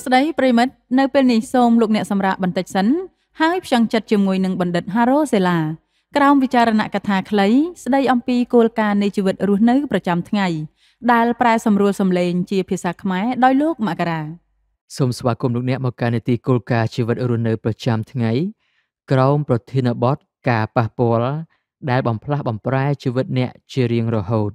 សួស្តីប្រិមិត្តនៅពេលនេះសូមលោកអ្នកសម្រាប់បន្តិចសិនហើយផ្ចង់ចិត្តជាមួយនឹងបណ្ឌិត Haro Sela ក្រោមវិចារណកថាខ្លី ស្ដីអំពីគោលការណ៍នៃជីវិតរស់នៅប្រចាំថ្ងៃ ដែលប្រែសម្រួលសម្លេងជាភាសាខ្មែរដោយលោកមករាសូមស្វាគមន៍លោកអ្នកមកកាន់នីតិគោលការណ៍ជីវិតរស់នៅ ប្រចាំថ្ងៃ ក្រោមប្រធានបទការប៉ះពាល់ដែល បំផ្លាស់បំប្រែជីវិតអ្នក ជារៀងរហូត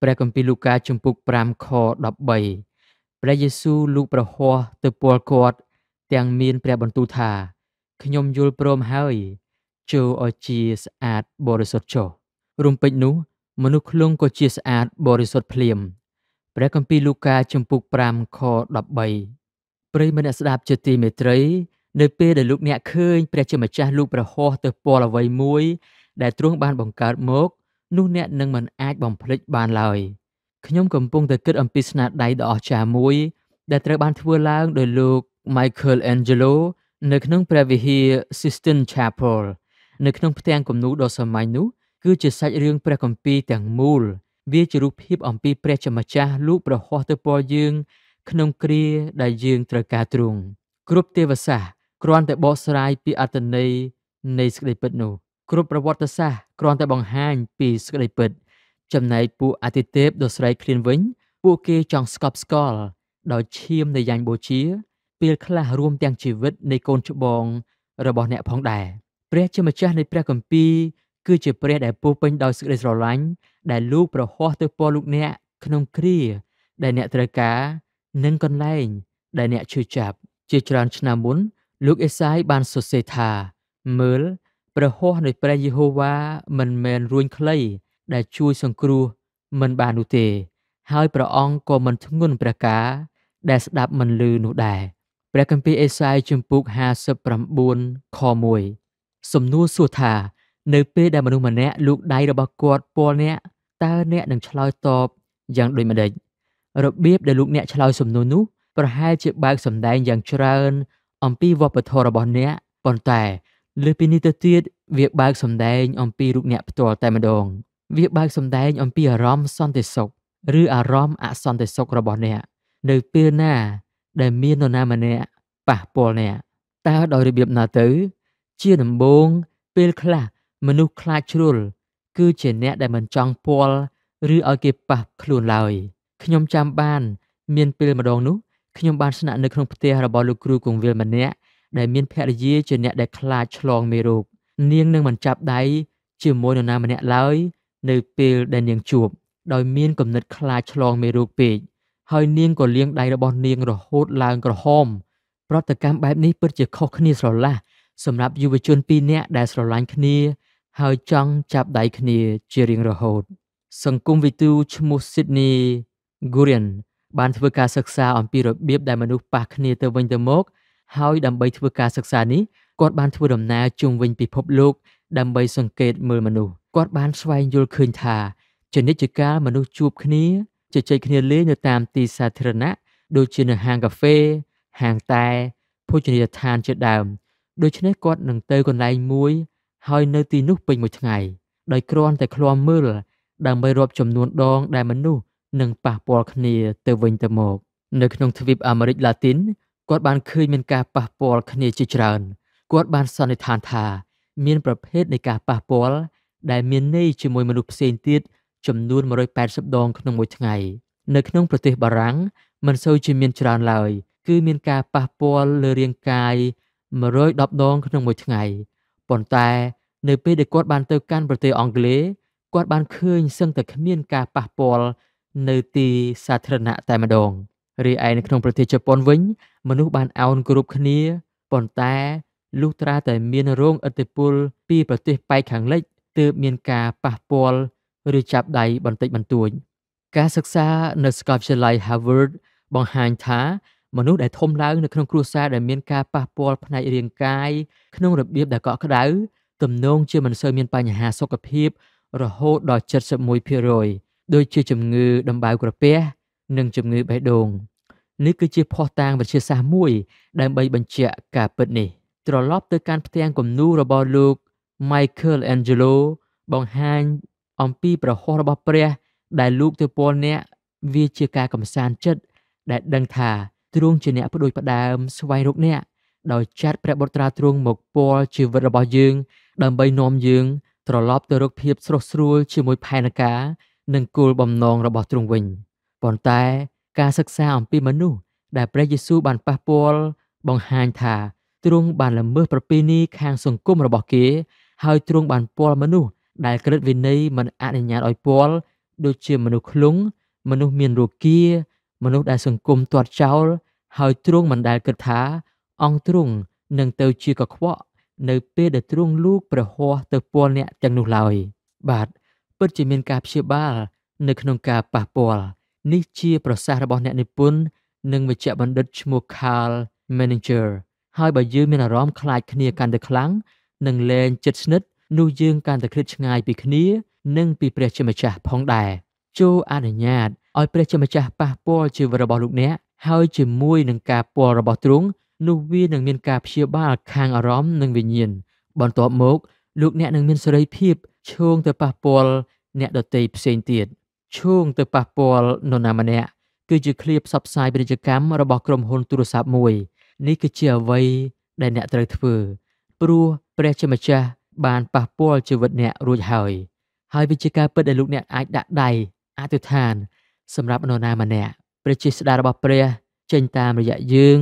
ព្រះគម្ពីរលូកាជំពូក5ខ13ព្រះយេស៊ូវលូកប្រហោះទៅពលគាត់ទាំងមានព្រះបន្ទូលថាខ្ញុំយល់ព្រមហើយចូលឲ្យជាស្អាតបរិសុទ្ធចុះរំពេចនោះមនុស្សឃ្លងក៏ជាស្អាតបរិសុទ្ធភ្លាមព្រះគម្ពីរលូកាជំពូក5ខ13ប្រិយមិត្តអ្នកស្ដាប់ជាទីមេត្រីនៅពេលដែលលោកអ្នកឃើញព្រះជាម្ចាស់លោកប្រហោះទៅពលអ្វីមួយដែលទ្រង់បានបង្កើតមកនោះអ្នកនឹងមិនអាចបំភ្លេចបានឡើយ។ខ្ញុំកំពុងតែគិតអំពីស្នាដៃដ៏អស្ចារ្យមួយ ដែលត្រូវបានធ្វើឡើងដោយលោក Michelangelo នៅក្នុងព្រះវិហារ Sistine Chapel នៅក្នុងផ្ទាំងគំនូរដ៏សាមញ្ញនោះគឺជាសាច់រឿងព្រះគម្ពីរទាំងមូលវាជារូបភាព អំពីព្រះជាម្ចាស់លោកប្រហោះទៅពណ៌យើង ក្នុងគ្រាដែលយើងត្រូវការទ្រង់គ្រប់ទេវសាស្ត្រគ្រាន់តែបកស្រាយពីអត្តន័យនៃសេចក្តីពិតនោះ គ្រប់ប្រវត្តិសាស្ត្រគ្រាន់តែបង្ហាញ ពីសេចក្តីពិតចំណែកពួកអតិទេពដ៏ស្រីឃ្លានវិញ ពួកគេចង់ស្កប់ស្កល់ដោយឈាមនៃយ៉ាញ់បូជាពេលខ្លះរួមទាំងជីវិតនៃកូនច្បងរបស់អ្នកផងដែរព្រះជាម្ចាស់នៃព្រះគម្ពីរគឺជាព្រះ ដែលពោពេញដោយសេចក្តីស្រឡាញ់ដែលលោកប្រហោះទៅពណ៌លោកអ្នកក្នុងគ្រាដែលអ្នកត្រូវការ និងកន្លែងដែលអ្នកឈឺចាប់ជាច្រើនឆ្នាំមុនលោកអេសាយបានសរសេរថា មើលព្រះហោះនៃព្រះយេហូវ៉ាមិនមែនរួញខ្លីដែលជួយសង្គ្រោះមិនបាននោះទេ ហើយព្រះអង្គក៏មិនធ្ងន់ព្រះការ ដែលស្ដាប់មិនឮនោះដែរព្រះគម្ពីរអេសាយជំពូក59ខ1សំណួរសួរថា នៅពេលដែលមនុស្សម្នាក់លូកដៃរបស់គាត់ពលអ្នកតើអ្នកនឹងឆ្លើយតបយ៉ាងដូចម្ដេចរបៀបដែលលោកអ្នកឆ្លើយសំណួរនោះប្រហែលជាបើកសម្ដែងយ៉ាងច្រើន អំពីវប្បធម៌របស់អ្នកប៉ុន្តែលើពីនេះទៅទៀតវាបើកសម្ដែងអំពីរូបអ្នកផ្ទាល់តែម្ដងវាបើកសម្ដែងអំពីអារម្មណ៍សន្តិសុខឬអារម្មណ៍អសន្តិសុខរបស់អ្នកនៅពេលណា ដែលមាននរណាម្នាក់ប៉ះពាល់អ្នកតើដោយរបៀបណាទៅ ជាដំបូងពេលខ្លះមនុស្សខ្លាចជ្រុលគឺជាអ្នកដែលមិនចង់ពាល់ឬឲ្យគេប៉ះខ្លួនឡើយខ្ញុំចាំបាន មានពេលម្ដងនោះខ្ញុំបានស្នាក់នៅក្នុងផ្ទះរបស់លោកគ្រូគង្វិលម្នាក់ដែលមានភរិយាជាអ្នកដែលខ្លាចឆ្លងមេរោគនាងនឹងមិនចាប់ដៃជាមួយនរណាម្នាក់ឡើយនៅពេលដែលនាងជួបដោយមានគំនិតខ្លាចឆ្លងមេរោគពេកហើយនាងក៏លាងដៃរបស់នាងរហូតឡើងក្រហម ប្រតិកម្មបែបនេះពិតជាខុសគ្នាស្រឡះសម្រាប់យុវជនពីរនាក់ដែលស្រឡាញ់គ្នាហើយចង់ចាប់ដៃគ្នាជារៀងរហូត សង្គមវិទូឈ្មោះ Sydney Gurian បានធ្វើការសិក្សាអំពីរបៀបដែលមនុស្សប៉ះគ្នាទៅវិញទៅមក ហើយដើម្បីធ្វើការសិក្សានេះគាត់បានធ្វើដំណើរជុំវិញពិភពលោក ដើម្បីសង្កេតមើលមនុស្សគាត់បានស្វែងយល់ឃើញថាជានិច្ចកាលមនុស្សជួបគ្នាជជែកគ្នាលេងនៅតាមទីសាធារណៈដូចជានៅហាងកាហ្វេហាងតែភោជនីយដ្ឋានជាដើមដូច្នេះគាត់នឹងទៅកន្លែងមួយហើយនៅទីនោះពេញមួយថ្ងៃដោយគ្រាន់តែឃ្លាំមើលដើម្បីរាប់ចំនួនដងដែលមនុស្សនឹងប៉ះពាល់គ្នាទៅវិញទៅមក នៅក្នុងទ្វីបអាមេរិកឡាទីនគាត់បានឃើញមានការប៉ះពាល់គ្នាជាច្រើនគាត់បានសន្និដ្ឋានថា មានប្រភេទនៃការប៉ះពាល់ដែលមានន័យជាមួយមនុស្សផ្សេងទៀតចំនួន180ដងក្នុងមួយថ្ងៃនៅក្នុងប្រទេសបារាំងមិនសូវជាមានច្រើនឡើយគឺមានការប៉ះពាល់លើរាងកាយ110ដងក្នុងមួយថ្ងៃប៉ុន្តែ នៅ ពេលដែលគាត់បានទៅកាន់ប្រទេសអង់គ្លេសគាត់បានឃើញសឹងតែគ្មានការប៉ះពាល់នៅទីសាធារណៈតែម្ដងរីឯនៅក្នុងប្រទេសជប៉ុនវិញមនុស្សបានអោនគ្រប់គ្នាប៉ុន្តែលុះត្រាតែមានរងឥទ្ធិពលពី ប្រទេសប៉ែកខាងលិចទើបមានការប៉ះពាល់ឬចាប់ដៃបន្តិចបន្តួច ការសិក្សានៅសាកលវិទ្យាល័យ Harvard បង្ហាញថា មនុស្សដែលធំឡើងនៅក្នុងគ្រួសារដែលមានការប៉ះពាល់ផ្នែករាងកាយក្នុងរបៀបដែលកក់ក្ដៅទំនងជាមិនសូវមានបញ្ហាសុខភាព រហូតដល់71%ដូចជាជំងឺដំបៅក្រពះនិងជំងឺបេះដូងនេះគឺជាភស្តុតាងវិទ្យាសាស្ត្រមួយដើម្បីបញ្ជាក់ការពិតនេះត្រឡប់ទៅកាន់ផ្ទាំងគំនូររបស់លោក Michelangelo បង្ហាញអំពីប្រហោះរបស់ព្រះ ដែលលោកទៅពលអ្នកវាជាការកំសាន្តចិត្តដែលដឹងថាទ្រង់ជាអ្នកបដួយផ្ដើមស្វែងរកអ្នកដោយចាត់ព្រះបុត្រាទ្រង់មកពលជីវិតរបស់យើង ដើម្បីនាំយើង ត្រឡប់ទៅរកភាពស្រស់ស្រួលជាមួយផែនការនិងគោលបំណងរបស់ទ្រង់វិញប៉ុន្តែការសិក្សាអំពីមនុស្សដែលព្រះយេស៊ូវបានប៉ះពាល់បង្ហាញថាទ្រង់បានល្មើសប្រពៃណីខាងសង្គមរបស់គេហើយទ្រង់បានពលមនុស្សដែលក្រិតវិន័យមិនអនុញ្ញាតឲ្យពលដូចជាមនុស្សឃ្លុងមនុស្សមានរោគា មនុស្សដែលសង្គមទាត់ចោល ហើយទ្រង់មិនដែលគិតថា អង្គទ្រង់នឹងទៅជាកខ្វក់នៅ ពេលដែលទ្រង់លូកព្រះហោះទៅពលអ្នកទាំងនោះឡើយបាទពិតជាមានការព្យាបាល នៅក្នុងការប៉ះពាល់នេះជាប្រសាសន៍របស់អ្នកនិពន្ធនិងវេជ្ជបណ្ឌិតឈ្មោះ Karl Menninger ហើយបើយើងមានអារម្មណ៍ខ្លាចគ្នាកាន់តែខ្លាំងនិងលែងចិត្តស្និទ្ធនោះយើងកាន់តែឃ្លាតឆ្ងាយពីគ្នានិងពីព្រះជាម្ចាស់ផងដែរចូលអនុញ្ញាតឲ្យព្រះជាម្ចាស់ប៉ះពាល់ជីវិតរបស់លោកអ្នកហើយជាមួយនឹងការពាល់របស់ទ្រង់នោះវានឹងមានការព្យាបាលខាងអារម្មណ៍និងវិញ្ញាណបន្ទាប់មកលោកអ្នកនឹងមានសេរីភាពឈោងទៅប៉ះពាល់អ្នកដទៃផ្សេងទៀតឈោងទៅប៉ះពាល់នរណាម្នាក់គឺជាឃ្លាផ្សព្វផ្សាយពាណិជ្ជកម្មរបស់ក្រុមហ៊ុន ទូរស័ព្ទមួយ នេះគឺជាអ្វីដែលអ្នកត្រូវធ្វើព្រោះព្រះជាម្ចាស់បានប៉ះពាល់ជីវិតអ្នករួចហើយ ហើយវាជាការពិតដែលលោកអ្នកអាចដាក់ដៃអធិដ្ឋានសម្រាប់នរណាម្នាក់ព្រះជាស្ដាររបស់ព្រះ ចេញតាមរយៈយើង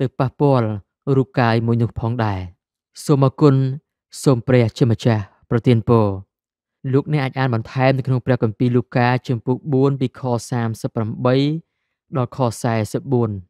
ទៅប៉ះពាល់រូបកាយមួយនោះផងដែរសូមអគុណសូមព្រះជាម្ចាស់ប្រទានពរលោកអ្នកអាចអានបន្ថែមនៅក្នុងព្រះគម្ពីរលូកាជំពូក4ពីខ38ដល់ខ44